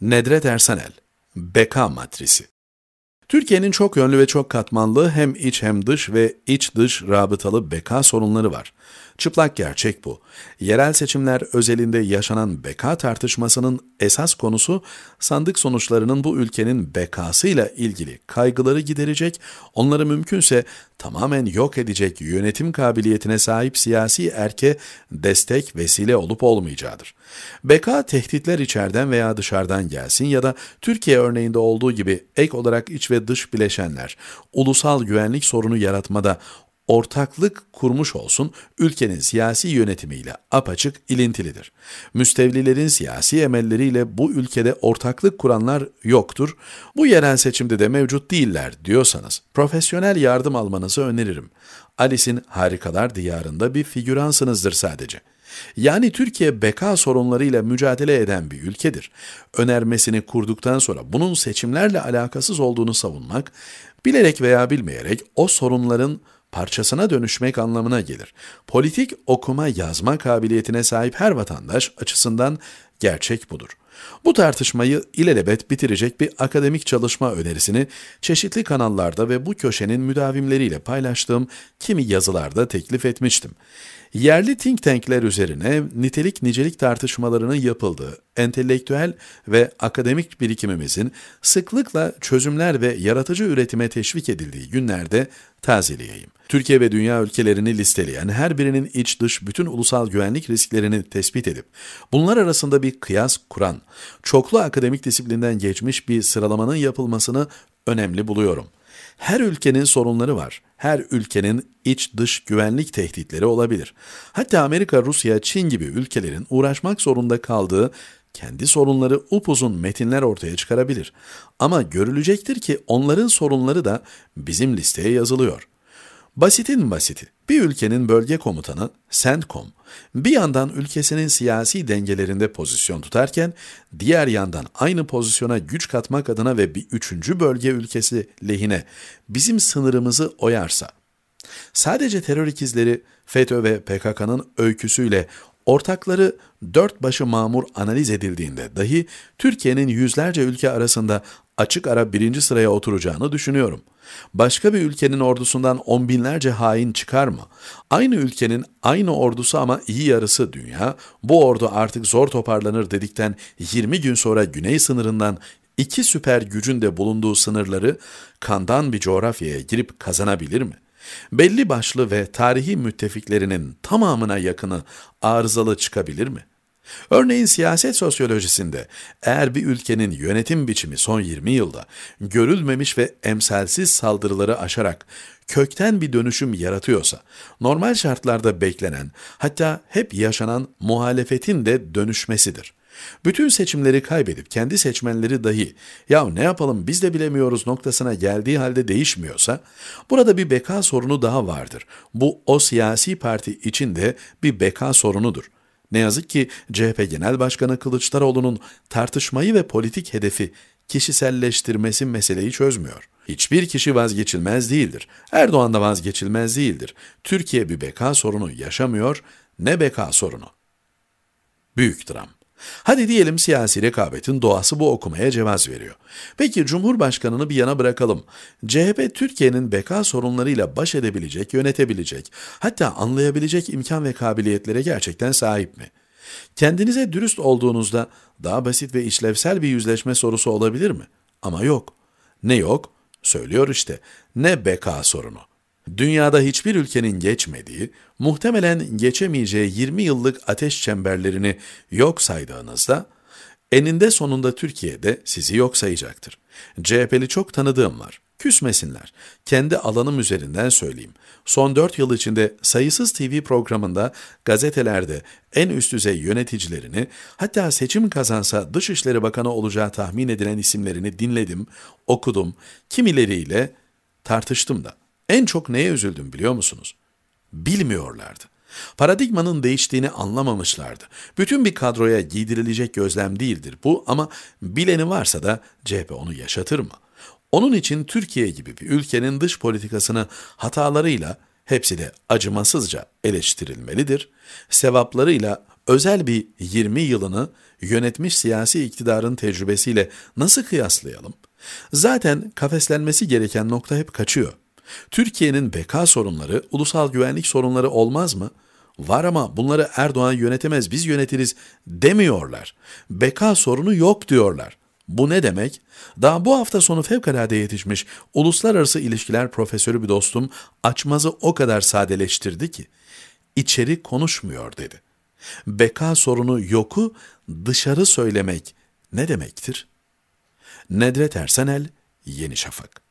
Nedret Ersanel, Beka Matrisi Türkiye'nin çok yönlü ve çok katmanlı hem iç hem dış ve iç dış rabıtalı beka sorunları var. Çıplak gerçek bu. Yerel seçimler özelinde yaşanan beka tartışmasının esas konusu sandık sonuçlarının bu ülkenin bekasıyla ilgili kaygıları giderecek, onları mümkünse tamamen yok edecek yönetim kabiliyetine sahip siyasi erke destek vesile olup olmayacağıdır. Beka tehditler içeriden veya dışarıdan gelsin ya da Türkiye örneğinde olduğu gibi ek olarak iç ve dış bileşenler, ulusal güvenlik sorunu yaratmada ortaklık kurmuş olsun ülkenin siyasi yönetimiyle apaçık ilintilidir. Müstevlilerin siyasi emelleriyle bu ülkede ortaklık kuranlar yoktur. Bu yerel seçimde de mevcut değiller diyorsanız profesyonel yardım almanızı öneririm. Alice'in Harikalar Diyarında bir figüransınızdır sadece.'' Yani Türkiye beka sorunlarıyla mücadele eden bir ülkedir. Önermesini kurduktan sonra bunun seçimlerle alakasız olduğunu savunmak, bilerek veya bilmeyerek o sorunların parçasına dönüşmek anlamına gelir. Politik okuma yazma kabiliyetine sahip her vatandaş açısından gerçek budur. Bu tartışmayı ilelebet bitirecek bir akademik çalışma önerisini çeşitli kanallarda ve bu köşenin müdavimleriyle paylaştığım kimi yazılarda teklif etmiştim. Yerli think tankler üzerine nitelik nicelik tartışmalarının yapıldığı, entelektüel ve akademik birikimimizin sıklıkla çözümler ve yaratıcı üretime teşvik edildiği günlerde tazeleyeyim. Türkiye ve dünya ülkelerini listeleyen her birinin iç dış bütün ulusal güvenlik risklerini tespit edip bunlar arasında bir kıyas kuran çoklu akademik disiplinden geçmiş bir sıralamanın yapılmasını önemli buluyorum. Her ülkenin sorunları var. Her ülkenin iç dış güvenlik tehditleri olabilir. Hatta Amerika, Rusya, Çin gibi ülkelerin uğraşmak zorunda kaldığı kendi sorunları upuzun metinler ortaya çıkarabilir. Ama görülecektir ki onların sorunları da bizim listeye yazılıyor. Basitin basiti. Bir ülkenin bölge komutanı CENTCOM bir yandan ülkesinin siyasi dengelerinde pozisyon tutarken diğer yandan aynı pozisyona güç katmak adına ve bir üçüncü bölge ülkesi lehine bizim sınırımızı oyarsa sadece terör ikizleri FETÖ ve PKK'nın öyküsüyle Ortakları dört başı mamur analiz edildiğinde dahi Türkiye'nin yüzlerce ülke arasında açık ara birinci sıraya oturacağını düşünüyorum. Başka bir ülkenin ordusundan on binlerce hain çıkar mı? Aynı ülkenin aynı ordusu ama iyi yarısı dünya, bu ordu artık zor toparlanır dedikten 20 gün sonra güney sınırından iki süper gücün de bulunduğu sınırları kandan bir coğrafyaya girip kazanabilir mi? Belli başlı ve tarihi müttefiklerinin tamamına yakını arızalı çıkabilir mi? Örneğin siyaset sosyolojisinde eğer bir ülkenin yönetim biçimi son 20 yılda görülmemiş ve emselsiz saldırıları aşarak kökten bir dönüşüm yaratıyorsa, normal şartlarda beklenen hatta hep yaşanan muhalefetin de dönüşmesidir. Bütün seçimleri kaybedip kendi seçmenleri dahi ya ne yapalım biz de bilemiyoruz noktasına geldiği halde değişmiyorsa burada bir beka sorunu daha vardır. Bu o siyasi parti için de bir beka sorunudur. Ne yazık ki CHP Genel Başkanı Kılıçdaroğlu'nun tartışmayı ve politik hedefi kişiselleştirmesi meseleyi çözmüyor. Hiçbir kişi vazgeçilmez değildir. Erdoğan da vazgeçilmez değildir. Türkiye bir beka sorunu yaşamıyor, ne beka sorunu. Büyük dram. Hadi diyelim siyasi rekabetin doğası bu okumaya cevaz veriyor. Peki Cumhurbaşkanını bir yana bırakalım. CHP Türkiye'nin beka sorunlarıyla baş edebilecek, yönetebilecek, hatta anlayabilecek imkan ve kabiliyetlere gerçekten sahip mi? Kendinize dürüst olduğunuzda daha basit ve işlevsel bir yüzleşme sorusu olabilir mi? Ama yok. Ne yok? Söylüyor işte. Ne beka sorunu. Dünyada hiçbir ülkenin geçmediği, muhtemelen geçemeyeceği 20 yıllık ateş çemberlerini yok saydığınızda, eninde sonunda Türkiye'de sizi yok sayacaktır. CHP'li çok tanıdığım var. Küsmesinler. Kendi alanım üzerinden söyleyeyim. Son 4 yıl içinde sayısız TV programında, gazetelerde en üst düzey yöneticilerini, hatta seçim kazansa Dışişleri Bakanı olacağı tahmin edilen isimlerini dinledim, okudum, kimileriyle tartıştım da. En çok neye üzüldüm biliyor musunuz? Bilmiyorlardı. Paradigmanın değiştiğini anlamamışlardı. Bütün bir kadroya giydirilecek gözlem değildir bu ama bileni varsa da CHP onu yaşatır mı? Onun için Türkiye gibi bir ülkenin dış politikasını hatalarıyla hepsi de acımasızca eleştirilmelidir. Sevaplarıyla özel bir 20 yılını yönetmiş siyasi iktidarın tecrübesiyle nasıl kıyaslayalım? Zaten kafeslenmesi gereken nokta hep kaçıyor. Türkiye'nin beka sorunları ulusal güvenlik sorunları olmaz mı? Var ama bunları Erdoğan yönetemez biz yönetiriz demiyorlar. Beka sorunu yok diyorlar. Bu ne demek? Daha bu hafta sonu fevkalade yetişmiş uluslararası ilişkiler profesörü bir dostum açmazı o kadar sadeleştirdi ki içeri konuşmuyor dedi. Beka sorunu yoku dışarı söylemek ne demektir? Nedret Ersenel, Yeni Şafak